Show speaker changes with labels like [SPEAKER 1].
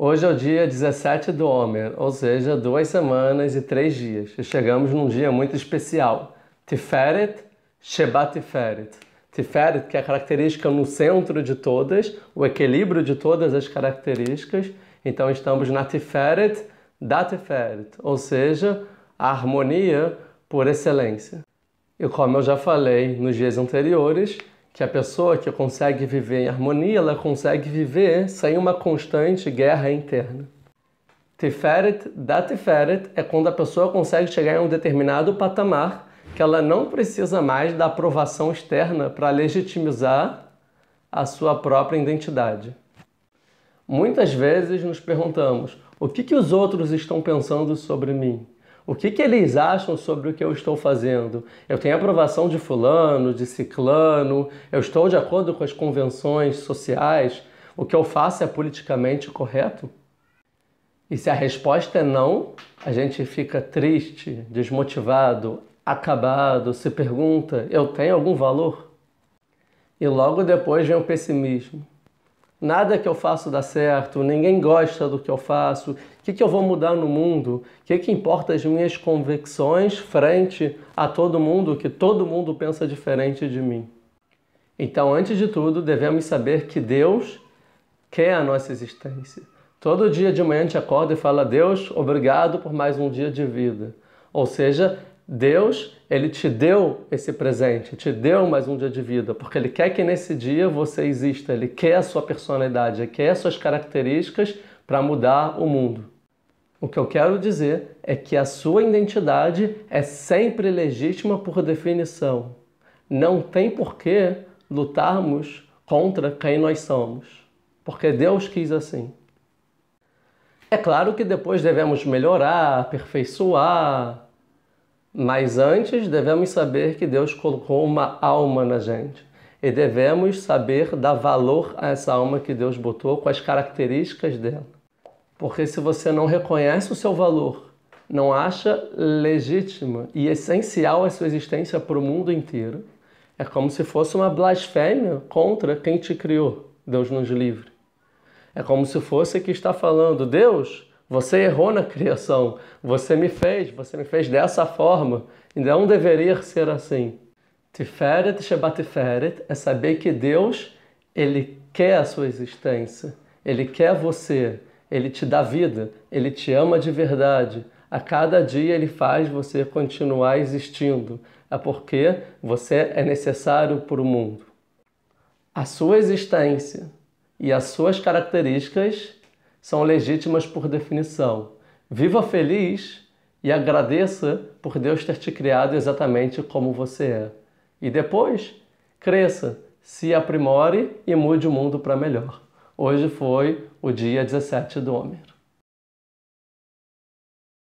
[SPEAKER 1] Hoje é o dia 17 do Homer, ou seja, duas semanas e três dias. E chegamos num dia muito especial. Tiferet, Shebat Tiferet. Tiferet, que é a característica no centro de todas, o equilíbrio de todas as características. Então estamos na Tiferet da Tiferet, ou seja, a harmonia por excelência. E como eu já falei nos dias anteriores, que a pessoa que consegue viver em harmonia, ela consegue viver sem uma constante guerra interna. Tiferet da Tiferet é quando a pessoa consegue chegar em um determinado patamar que ela não precisa mais da aprovação externa para legitimizar a sua própria identidade. Muitas vezes nos perguntamos: o que, que os outros estão pensando sobre mim? O que, que eles acham sobre o que eu estou fazendo? Eu tenho aprovação de fulano, de ciclano, eu estou de acordo com as convenções sociais? O que eu faço é politicamente correto? E se a resposta é não, a gente fica triste, desmotivado, acabado, se pergunta: eu tenho algum valor? E logo depois vem o pessimismo. Nada que eu faço dá certo, ninguém gosta do que eu faço, o que, que eu vou mudar no mundo, o que, que importa as minhas convicções frente a todo mundo, que todo mundo pensa diferente de mim. Então, antes de tudo, devemos saber que Deus quer a nossa existência. Todo dia de manhã a gente acorda e fala: Deus, obrigado por mais um dia de vida. Ou seja, Deus, ele te deu esse presente, te deu mais um dia de vida, porque ele quer que nesse dia você exista, ele quer a sua personalidade, ele quer suas características para mudar o mundo. O que eu quero dizer é que a sua identidade é sempre legítima por definição. Não tem por que lutarmos contra quem nós somos, porque Deus quis assim. É claro que depois devemos melhorar, aperfeiçoar, mas antes devemos saber que Deus colocou uma alma na gente e devemos saber dar valor a essa alma que Deus botou com as características dela. Porque se você não reconhece o seu valor, não acha legítima e essencial a sua existência para o mundo inteiro, é como se fosse uma blasfêmia contra quem te criou. Deus nos livre. É como se fosse que está falando: Deus, você errou na criação, você me fez, você me fez dessa forma, e não deveria ser assim. Tiferet Shabbat Tiferet é saber que Deus, Ele quer a sua existência, Ele quer você, Ele te dá vida, Ele te ama de verdade. A cada dia Ele faz você continuar existindo, é porque você é necessário para o mundo. A sua existência e as suas características são legítimas por definição. Viva feliz e agradeça por Deus ter te criado exatamente como você é. E depois, cresça, se aprimore e mude o mundo para melhor. Hoje foi o dia 17 do Homem.